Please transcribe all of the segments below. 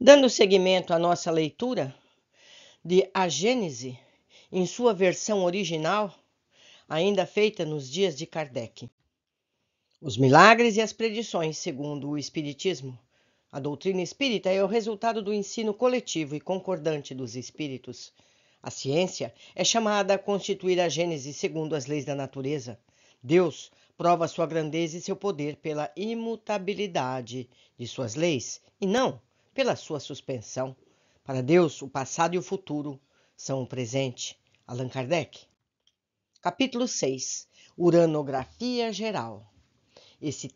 Dando seguimento à nossa leitura de A Gênese, em sua versão original, ainda feita nos dias de Kardec. Os milagres e as predições, segundo o Espiritismo. A doutrina espírita é o resultado do ensino coletivo e concordante dos espíritos. A ciência é chamada a constituir a Gênese segundo as leis da natureza. Deus prova sua grandeza e seu poder pela imutabilidade de suas leis, e não pela sua suspensão. Para Deus, o passado e o futuro são o presente. Allan Kardec. Capítulo 6. Uranografia geral. Esse,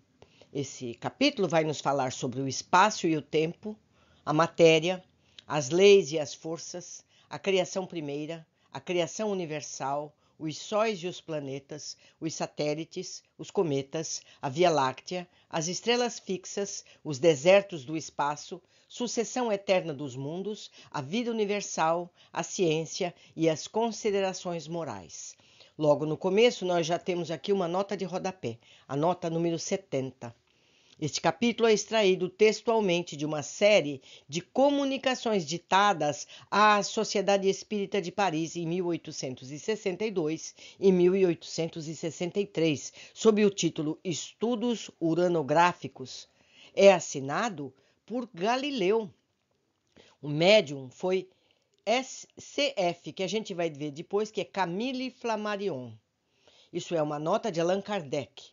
esse capítulo vai nos falar sobre o espaço e o tempo, a matéria, as leis e as forças, a criação primeira, a criação universal, os sóis e os planetas, os satélites, os cometas, a Via Láctea, as estrelas fixas, os desertos do espaço, sucessão eterna dos mundos, a vida universal, a ciência e as considerações morais. Logo no começo, nós já temos aqui uma nota de rodapé, a nota número 70. Este capítulo é extraído textualmente de uma série de comunicações ditadas à Sociedade Espírita de Paris em 1862 e 1863, sob o título Estudos Uranográficos. É assinado por Galileu. O médium foi SCF, que a gente vai ver depois, que é Camille Flammarion. Isso é uma nota de Allan Kardec.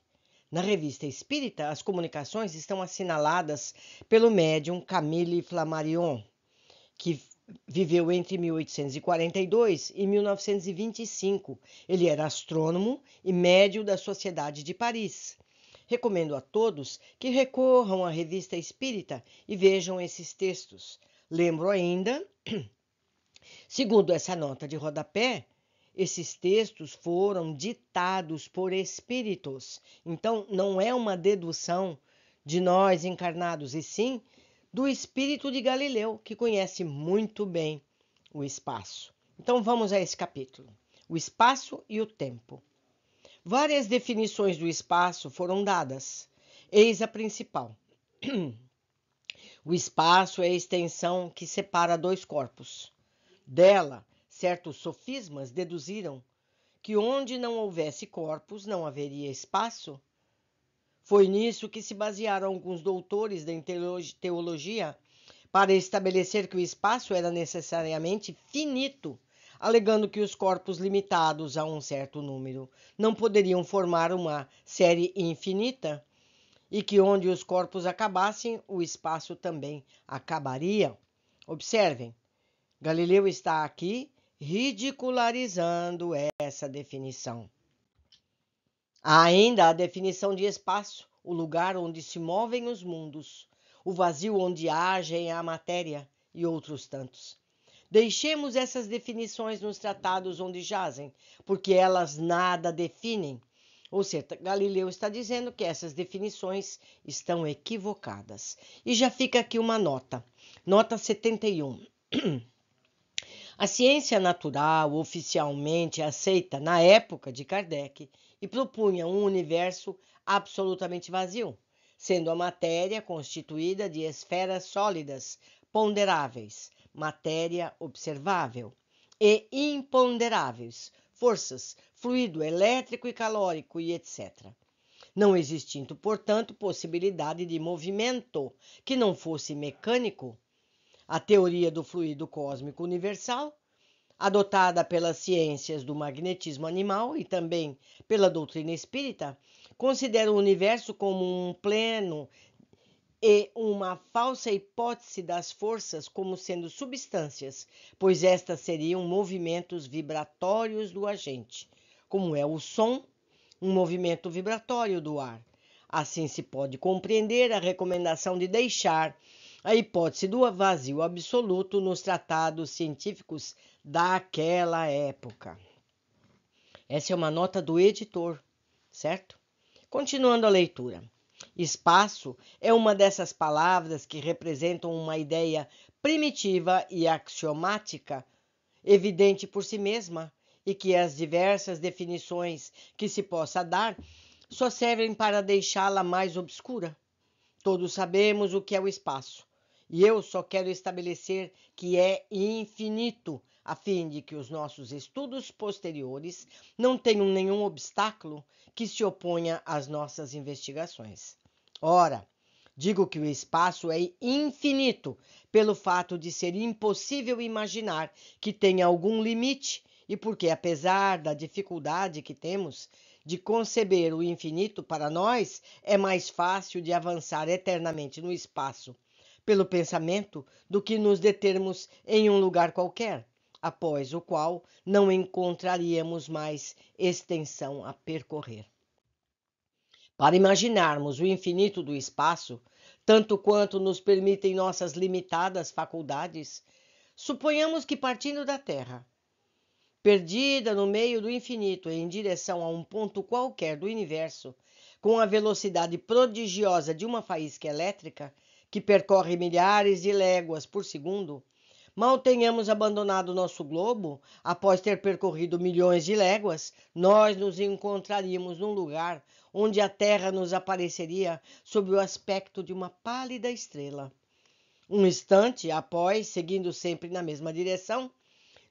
Na revista Espírita, as comunicações estão assinaladas pelo médium Camille Flammarion, que viveu entre 1842 e 1925. Ele era astrônomo e médio da Sociedade de Paris. Recomendo a todos que recorram à Revista Espírita e vejam esses textos. Lembro ainda, segundo essa nota de rodapé, esses textos foram ditados por espíritos. Então, não é uma dedução de nós encarnados, e sim do espírito de Galileu, que conhece muito bem o espaço. Então, vamos a esse capítulo: o espaço e o tempo. Várias definições do espaço foram dadas. Eis a principal. O espaço é a extensão que separa dois corpos. Dela Certos sofismas deduziram que onde não houvesse corpos não haveria espaço. Foi nisso que se basearam alguns doutores da teologia para estabelecer que o espaço era necessariamente finito, alegando que os corpos limitados a um certo número não poderiam formar uma série infinita e que onde os corpos acabassem, o espaço também acabaria. Observem, Galileu está aqui ridicularizando essa definição. Há ainda a definição de espaço, o lugar onde se movem os mundos, o vazio onde agem a matéria e outros tantos. Deixemos essas definições nos tratados onde jazem, porque elas nada definem. Ou seja, Galileu está dizendo que essas definições estão equivocadas. E já fica aqui uma nota, nota 71. A ciência natural, oficialmente aceita na época de Kardec, e propunha um universo absolutamente vazio, sendo a matéria constituída de esferas sólidas, ponderáveis, matéria observável e imponderáveis, forças, fluido elétrico e calórico e etc. Não existindo, portanto, possibilidade de movimento que não fosse mecânico a teoria do fluido cósmico universal, adotada pelas ciências do magnetismo animal e também pela doutrina espírita, considera o universo como um pleno e uma falsa hipótese das forças como sendo substâncias, pois estas seriam movimentos vibratórios do agente, como é o som, um movimento vibratório do ar. Assim se pode compreender a recomendação de deixar a hipótese do vazio absoluto nos tratados científicos daquela época. Essa é uma nota do editor, certo? Continuando a leitura. Espaço é uma dessas palavras que representam uma ideia primitiva e axiomática, evidente por si mesma, e que as diversas definições que se possa dar só servem para deixá-la mais obscura. Todos sabemos o que é o espaço, e eu só quero estabelecer que é infinito, a fim de que os nossos estudos posteriores não tenham nenhum obstáculo que se oponha às nossas investigações. Ora, digo que o espaço é infinito pelo fato de ser impossível imaginar que tenha algum limite e porque, apesar da dificuldade que temos de conceber o infinito para nós, é mais fácil de avançar eternamente no espaço pelo pensamento do que nos determos em um lugar qualquer, após o qual não encontraríamos mais extensão a percorrer. Para imaginarmos o infinito do espaço, tanto quanto nos permitem nossas limitadas faculdades, suponhamos que partindo da Terra, perdida no meio do infinito em direção a um ponto qualquer do universo, com a velocidade prodigiosa de uma faísca elétrica, que percorre milhares de léguas por segundo, mal tenhamos abandonado nosso globo, após ter percorrido milhões de léguas, nós nos encontraríamos num lugar onde a Terra nos apareceria sob o aspecto de uma pálida estrela. Um instante após, seguindo sempre na mesma direção,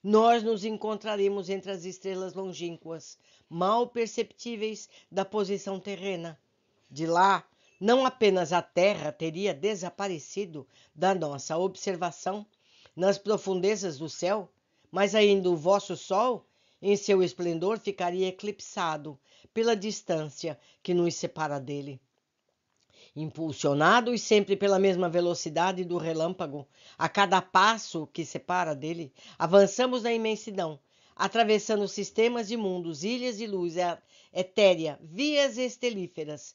nós nos encontraremos entre as estrelas longínquas, mal perceptíveis da posição terrena. De lá, não apenas a Terra teria desaparecido da nossa observação nas profundezas do céu, mas ainda o vosso Sol, em seu esplendor, ficaria eclipsado pela distância que nos separa dele. Impulsionados sempre pela mesma velocidade do relâmpago, a cada passo que separa dele, avançamos na imensidão, atravessando sistemas de mundos, ilhas e luz é- etérea, vias estelíferas,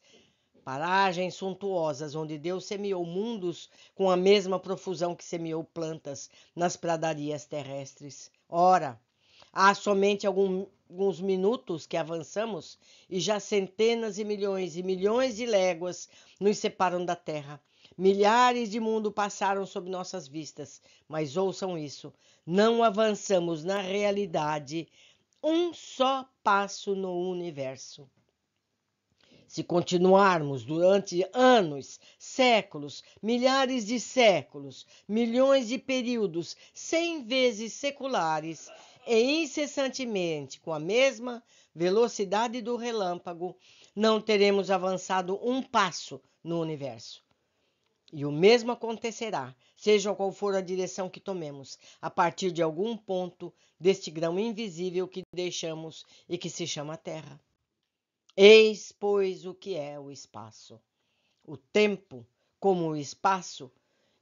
Paragens suntuosas onde Deus semeou mundos com a mesma profusão que semeou plantas nas pradarias terrestres. Ora, há somente algum, alguns minutos que avançamos e já centenas e milhões e milhões de léguas nos separam da Terra. Milhares de mundos passaram sob nossas vistas, mas ouçam isso: não avançamos na realidade um só passo no universo. Se continuarmos durante anos, séculos, milhares de séculos, milhões de períodos, cem vezes seculares, e incessantemente com a mesma velocidade do relâmpago, não teremos avançado um passo no universo. E o mesmo acontecerá, seja qual for a direção que tomemos, a partir de algum ponto deste grão invisível que deixamos e que se chama Terra. Eis, pois, o que é o espaço. O tempo, como o espaço,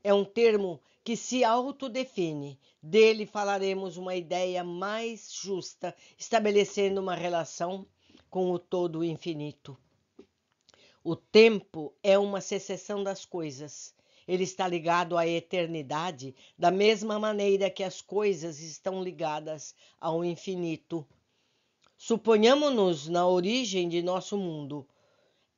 é um termo que se autodefine. Dele falaremos uma ideia mais justa, estabelecendo uma relação com o todo infinito. O tempo é uma secessão das coisas. Ele está ligado à eternidade, da mesma maneira que as coisas estão ligadas ao infinito. Suponhamos-nos na origem de nosso mundo,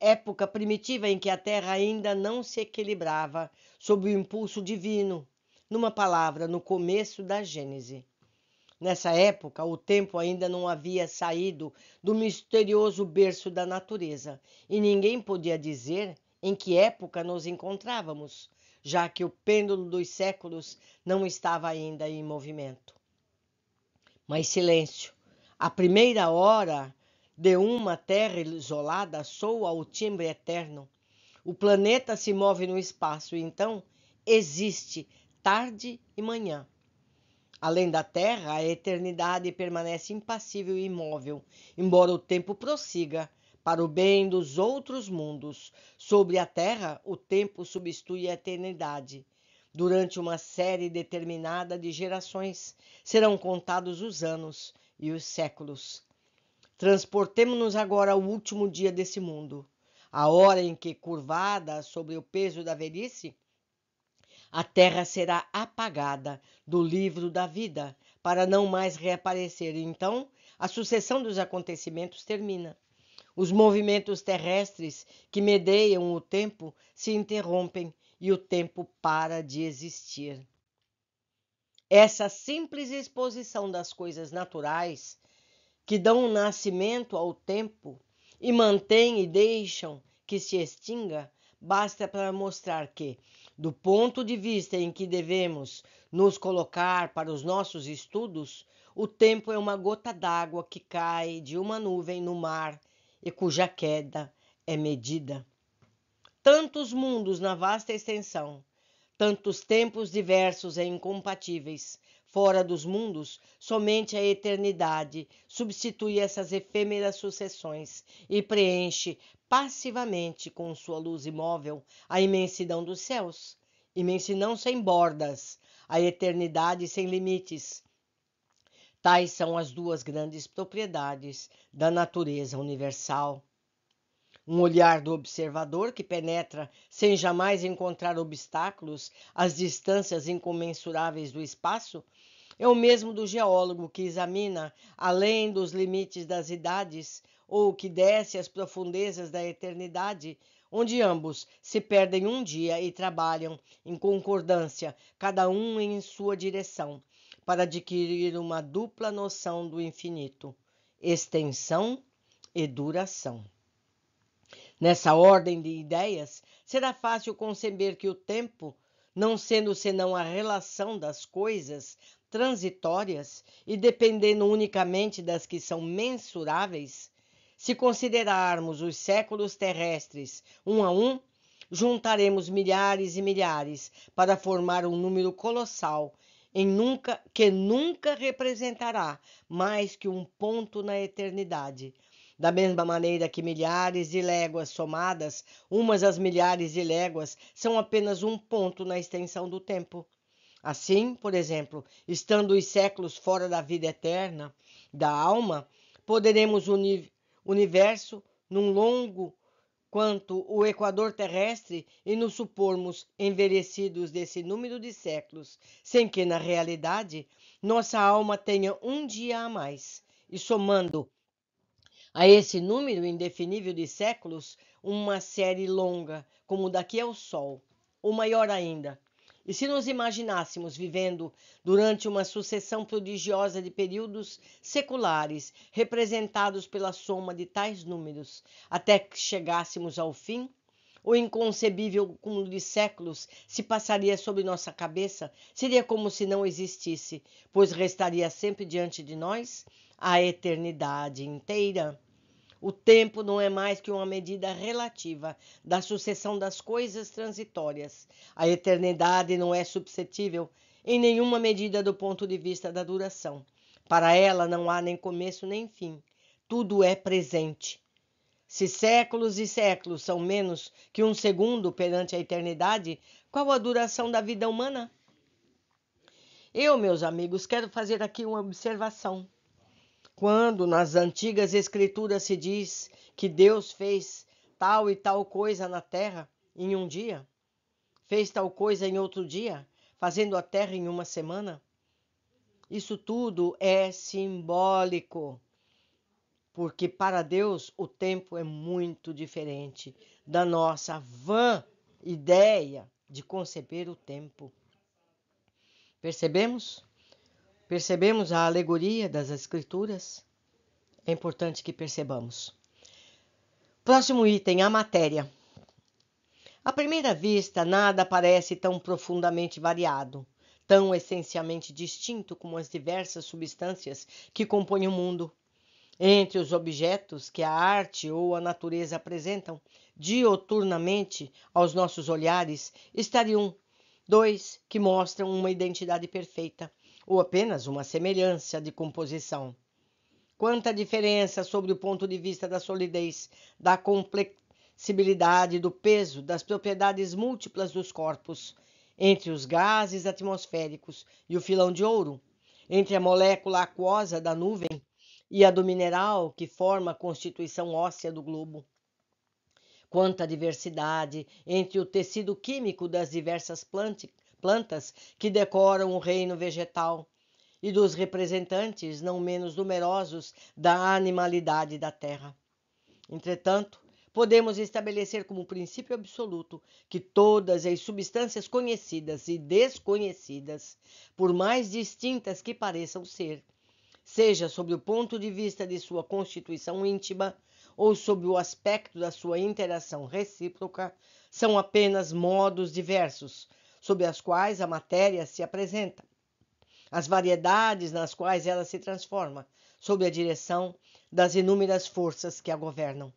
época primitiva em que a Terra ainda não se equilibrava sob o impulso divino, numa palavra, no começo da Gênese. Nessa época, o tempo ainda não havia saído do misterioso berço da natureza e ninguém podia dizer em que época nos encontrávamos, já que o pêndulo dos séculos não estava ainda em movimento. Mas silêncio a primeira hora de uma terra isolada soa o timbre eterno. O planeta se move no espaço, e então existe tarde e manhã. Além da Terra, a eternidade permanece impassível e imóvel, embora o tempo prossiga para o bem dos outros mundos. Sobre a Terra, o tempo substitui a eternidade. Durante uma série determinada de gerações, serão contados os anos e os séculos. Transportemo-nos agora ao último dia desse mundo, a hora em que, curvada sobre o peso da velhice, a terra será apagada do livro da vida para não mais reaparecer. Então, a sucessão dos acontecimentos termina. Os movimentos terrestres que medeiam o tempo se interrompem e o tempo para de existir. Essa simples exposição das coisas naturais que dão nascimento ao tempo e mantêm e deixam que se extinga, basta para mostrar que, do ponto de vista em que devemos nos colocar para os nossos estudos, o tempo é uma gota d'água que cai de uma nuvem no mar e cuja queda é medida. Tantos mundos na vasta extensão tantos tempos diversos e incompatíveis. Fora dos mundos, somente a eternidade substitui essas efêmeras sucessões e preenche passivamente com sua luz imóvel a imensidão dos céus. Imensidão sem bordas, a eternidade sem limites. Tais são as duas grandes propriedades da natureza universal um olhar do observador que penetra sem jamais encontrar obstáculos as distâncias incomensuráveis do espaço, é o mesmo do geólogo que examina além dos limites das idades ou que desce às profundezas da eternidade, onde ambos se perdem um dia e trabalham em concordância, cada um em sua direção, para adquirir uma dupla noção do infinito, extensão e duração. Nessa ordem de ideias, será fácil conceber que o tempo, não sendo senão a relação das coisas transitórias e dependendo unicamente das que são mensuráveis, se considerarmos os séculos terrestres um a um, juntaremos milhares e milhares para formar um número colossal em nunca que nunca representará mais que um ponto na eternidade, da mesma maneira que milhares de léguas somadas, umas às milhares de léguas, são apenas um ponto na extensão do tempo. Assim, por exemplo, estando os séculos fora da vida eterna, da alma, poderemos unir universo num longo quanto o equador terrestre e nos supormos envelhecidos desse número de séculos, sem que, na realidade, nossa alma tenha um dia a mais. E somando a esse número indefinível de séculos, uma série longa, como daqui ao é Sol, ou maior ainda. E se nos imaginássemos vivendo durante uma sucessão prodigiosa de períodos seculares, representados pela soma de tais números, até que chegássemos ao fim, o inconcebível cúmulo de séculos se passaria sobre nossa cabeça, seria como se não existisse, pois restaria sempre diante de nós a eternidade inteira. O tempo não é mais que uma medida relativa da sucessão das coisas transitórias. A eternidade não é suscetível em nenhuma medida do ponto de vista da duração. Para ela não há nem começo nem fim. Tudo é presente. Se séculos e séculos são menos que um segundo perante a eternidade, qual a duração da vida humana? Eu, meus amigos, quero fazer aqui uma observação quando nas antigas Escrituras se diz que Deus fez tal e tal coisa na terra em um dia, fez tal coisa em outro dia, fazendo a terra em uma semana? Isso tudo é simbólico, porque para Deus o tempo é muito diferente da nossa vã ideia de conceber o tempo. Percebemos? Percebemos a alegoria das Escrituras? É importante que percebamos. Próximo item: a matéria. À primeira vista, nada parece tão profundamente variado, tão essencialmente distinto como as diversas substâncias que compõem o mundo. Entre os objetos que a arte ou a natureza apresentam dioturnamente aos nossos olhares estariam dois que mostram uma identidade perfeita ou apenas uma semelhança de composição. Quanta diferença sobre o ponto de vista da solidez, da complexibilidade, do peso, das propriedades múltiplas dos corpos, entre os gases atmosféricos e o filão de ouro, entre a molécula aquosa da nuvem e a do mineral que forma a constituição óssea do globo. Quanta diversidade entre o tecido químico das diversas plantas plantas que decoram o reino vegetal e dos representantes não menos numerosos da animalidade da terra. Entretanto, podemos estabelecer como princípio absoluto que todas as substâncias conhecidas e desconhecidas, por mais distintas que pareçam ser, seja sob o ponto de vista de sua constituição íntima ou sob o aspecto da sua interação recíproca, são apenas modos diversos sob as quais a matéria se apresenta, as variedades nas quais ela se transforma, sob a direção das inúmeras forças que a governam.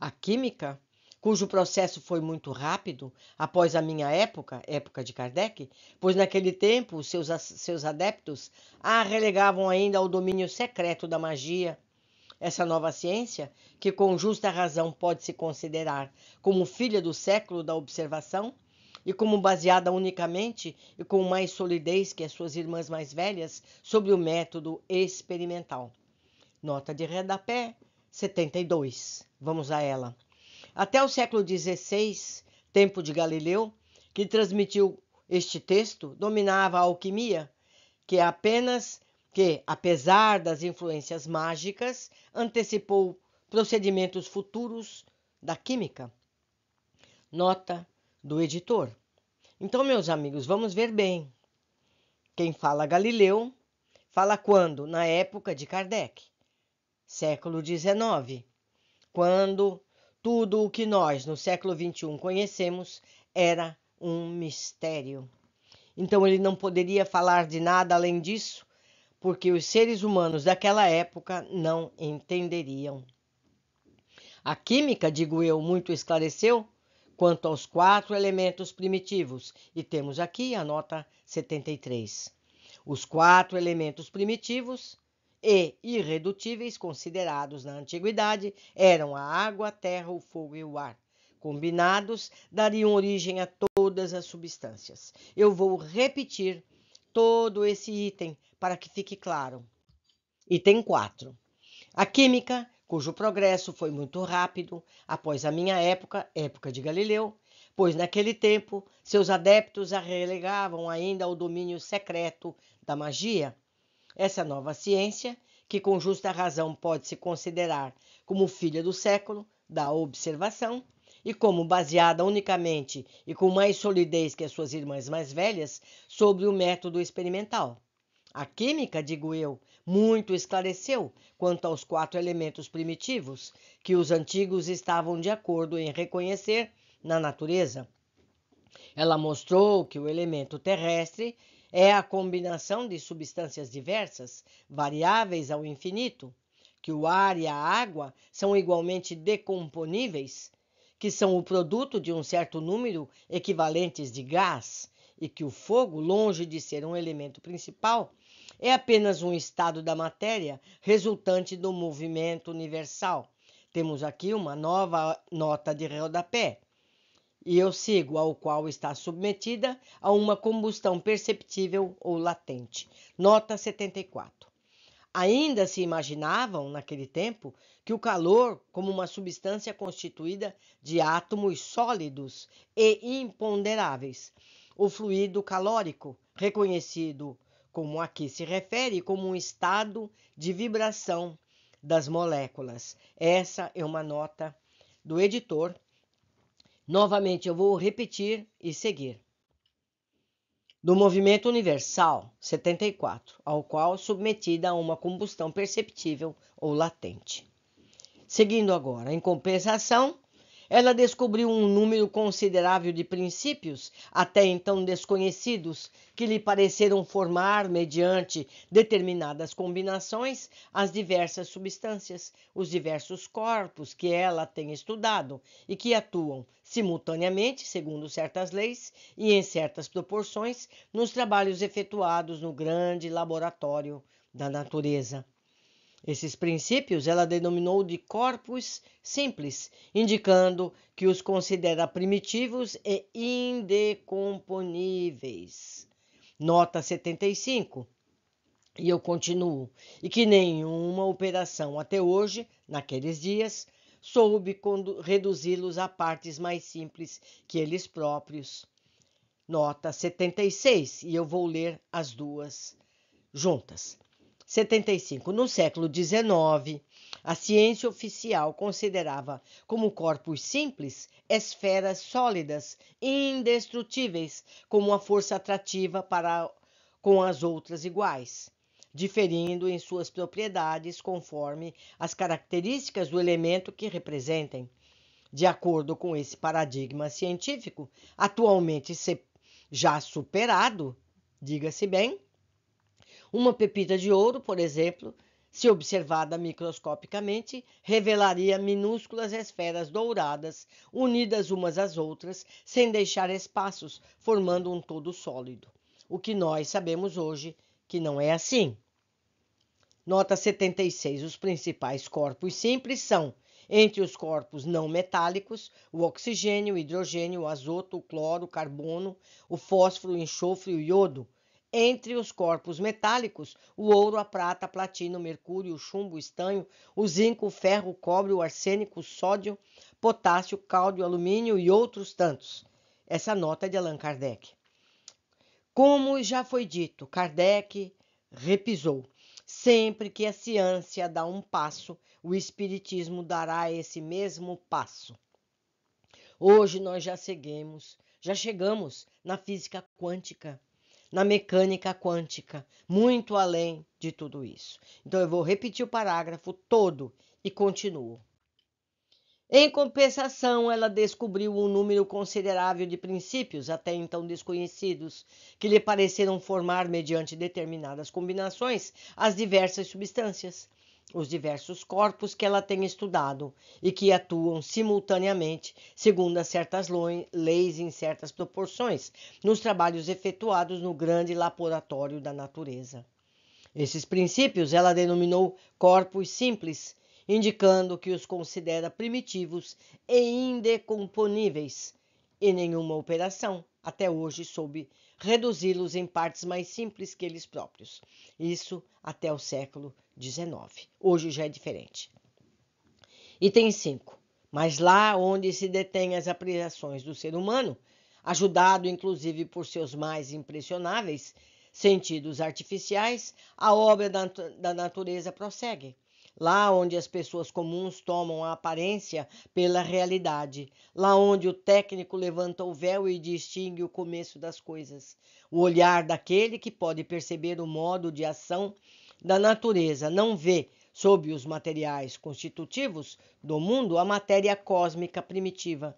A química, cujo processo foi muito rápido após a minha época, época de Kardec, pois naquele tempo seus, seus adeptos a ah, relegavam ainda ao domínio secreto da magia. Essa nova ciência, que com justa razão pode se considerar como filha do século da observação, e como baseada unicamente e com mais solidez que as suas irmãs mais velhas sobre o método experimental. Nota de redapé 72. Vamos a ela. Até o século XVI, tempo de Galileu, que transmitiu este texto, dominava a alquimia, que apenas que, apesar das influências mágicas, antecipou procedimentos futuros da química. Nota do editor. Então, meus amigos, vamos ver bem. Quem fala Galileu, fala quando? Na época de Kardec, século XIX, quando tudo o que nós no século XXI conhecemos era um mistério. Então ele não poderia falar de nada além disso, porque os seres humanos daquela época não entenderiam. A química, digo eu, muito esclareceu quanto aos quatro elementos primitivos, e temos aqui a nota 73. Os quatro elementos primitivos e irredutíveis considerados na antiguidade eram a água, a terra, o fogo e o ar. Combinados, dariam origem a todas as substâncias. Eu vou repetir todo esse item para que fique claro. Item 4. A química cujo progresso foi muito rápido após a minha época, época de Galileu, pois naquele tempo seus adeptos a relegavam ainda ao domínio secreto da magia. Essa nova ciência, que com justa razão pode se considerar como filha do século da observação, e como baseada unicamente e com mais solidez que as suas irmãs mais velhas sobre o método experimental. A química, digo eu, muito esclareceu quanto aos quatro elementos primitivos que os antigos estavam de acordo em reconhecer na natureza. Ela mostrou que o elemento terrestre é a combinação de substâncias diversas, variáveis ao infinito, que o ar e a água são igualmente decomponíveis, que são o produto de um certo número equivalentes de gás, e que o fogo, longe de ser um elemento principal, é apenas um estado da matéria resultante do movimento universal. Temos aqui uma nova nota de rodapé. E eu sigo, ao qual está submetida a uma combustão perceptível ou latente. Nota 74. Ainda se imaginavam, naquele tempo, que o calor, como uma substância constituída de átomos sólidos e imponderáveis, o fluido calórico, reconhecido como aqui se refere, como um estado de vibração das moléculas. Essa é uma nota do editor. Novamente eu vou repetir e seguir. Do movimento universal 74, ao qual submetida a uma combustão perceptível ou latente. Seguindo agora, em compensação, ela descobriu um número considerável de princípios, até então desconhecidos, que lhe pareceram formar, mediante determinadas combinações, as diversas substâncias, os diversos corpos que ela tem estudado e que atuam simultaneamente, segundo certas leis e em certas proporções, nos trabalhos efetuados no grande laboratório da natureza. Esses princípios ela denominou de corpos simples, indicando que os considera primitivos e indecomponíveis. Nota 75. E eu continuo, e que nenhuma operação até hoje, naqueles dias, soube reduzi-los a partes mais simples que eles próprios. Nota 76, e eu vou ler as duas juntas. 75. No século XIX, a ciência oficial considerava como corpos simples esferas sólidas, indestrutíveis, como uma força atrativa para com as outras iguais, diferindo em suas propriedades conforme as características do elemento que representem. De acordo com esse paradigma científico, atualmente já superado, diga-se bem, uma pepita de ouro, por exemplo, se observada microscopicamente, revelaria minúsculas esferas douradas unidas umas às outras, sem deixar espaços, formando um todo sólido. O que nós sabemos hoje que não é assim. Nota 76. Os principais corpos simples são, entre os corpos não metálicos, o oxigênio, o hidrogênio, o azoto, o cloro, o carbono, o fósforo, o enxofre e o iodo entre os corpos metálicos, o ouro, a prata, a platina, o mercúrio, o chumbo, o estanho, o zinco, o ferro, o cobre, o arsênico, o sódio, potássio, cálcio, alumínio e outros tantos. Essa nota é de Allan Kardec. Como já foi dito, Kardec repisou: sempre que a ciência dá um passo, o espiritismo dará esse mesmo passo. Hoje nós já seguimos, já chegamos na física quântica na mecânica quântica, muito além de tudo isso. Então eu vou repetir o parágrafo todo e continuo. Em compensação, ela descobriu um número considerável de princípios, até então desconhecidos, que lhe pareceram formar, mediante determinadas combinações, as diversas substâncias os diversos corpos que ela tem estudado e que atuam simultaneamente, segundo certas leis em certas proporções, nos trabalhos efetuados no grande laboratório da natureza. Esses princípios ela denominou corpos simples, indicando que os considera primitivos e indecomponíveis, e nenhuma operação, até hoje soube reduzi-los em partes mais simples que eles próprios. Isso até o século XIX. Hoje já é diferente. Item 5. Mas lá onde se detêm as apreciações do ser humano, ajudado inclusive por seus mais impressionáveis sentidos artificiais, a obra da, da natureza prossegue lá onde as pessoas comuns tomam a aparência pela realidade, lá onde o técnico levanta o véu e distingue o começo das coisas, o olhar daquele que pode perceber o modo de ação da natureza, não vê sob os materiais constitutivos do mundo a matéria cósmica primitiva,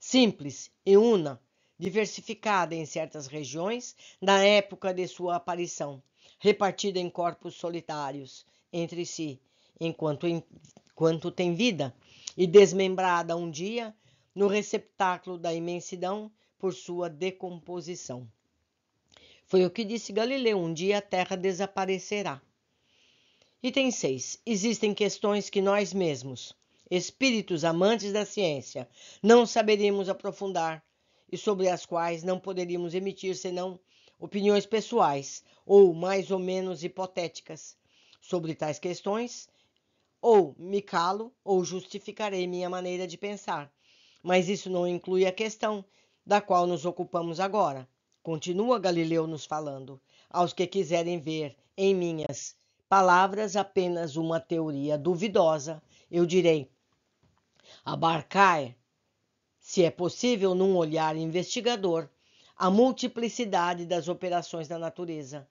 simples e una, diversificada em certas regiões na época de sua aparição, repartida em corpos solitários entre si, enquanto, enquanto tem vida, e desmembrada um dia no receptáculo da imensidão por sua decomposição. Foi o que disse Galileu: um dia a Terra desaparecerá. Item 6. Existem questões que nós mesmos, espíritos amantes da ciência, não saberíamos aprofundar e sobre as quais não poderíamos emitir senão opiniões pessoais ou mais ou menos hipotéticas. Sobre tais questões, ou me calo ou justificarei minha maneira de pensar. Mas isso não inclui a questão da qual nos ocupamos agora. Continua Galileu nos falando. Aos que quiserem ver em minhas palavras apenas uma teoria duvidosa, eu direi: abarcar, se é possível, num olhar investigador, a multiplicidade das operações da natureza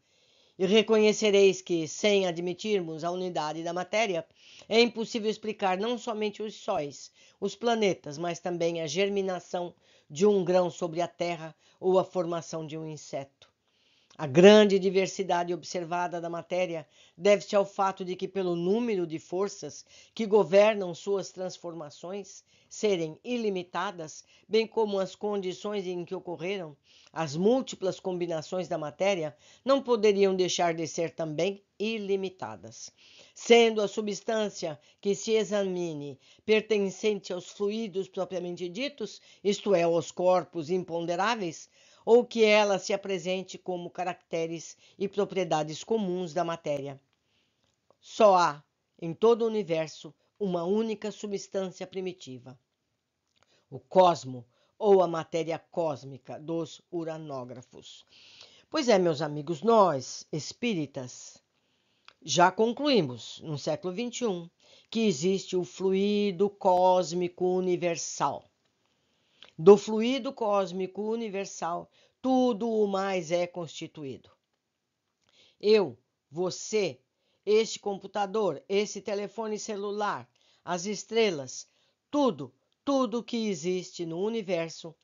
e reconhecereis que, sem admitirmos a unidade da matéria, é impossível explicar não somente os sóis, os planetas, mas também a germinação de um grão sobre a terra ou a formação de um inseto. A grande diversidade observada da matéria deve-se ao fato de que, pelo número de forças que governam suas transformações serem ilimitadas, bem como as condições em que ocorreram, as múltiplas combinações da matéria não poderiam deixar de ser também ilimitadas. Sendo a substância que se examine pertencente aos fluidos propriamente ditos, isto é, aos corpos imponderáveis, ou que ela se apresente como caracteres e propriedades comuns da matéria. Só há, em todo o universo, uma única substância primitiva. O cosmo, ou a matéria cósmica dos uranógrafos. Pois é, meus amigos, nós, espíritas, já concluímos, no século XXI, que existe o fluido cósmico universal. Do fluido cósmico universal, tudo o mais é constituído. Eu, você, este computador, esse telefone celular, as estrelas, tudo, tudo que existe no universo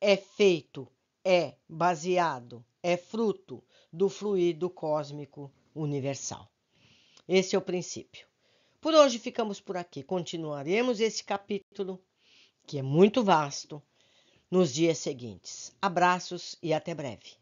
é feito, é baseado, é fruto do fluido cósmico universal. Esse é o princípio. Por hoje ficamos por aqui. Continuaremos esse capítulo, que é muito vasto, nos dias seguintes. Abraços e até breve.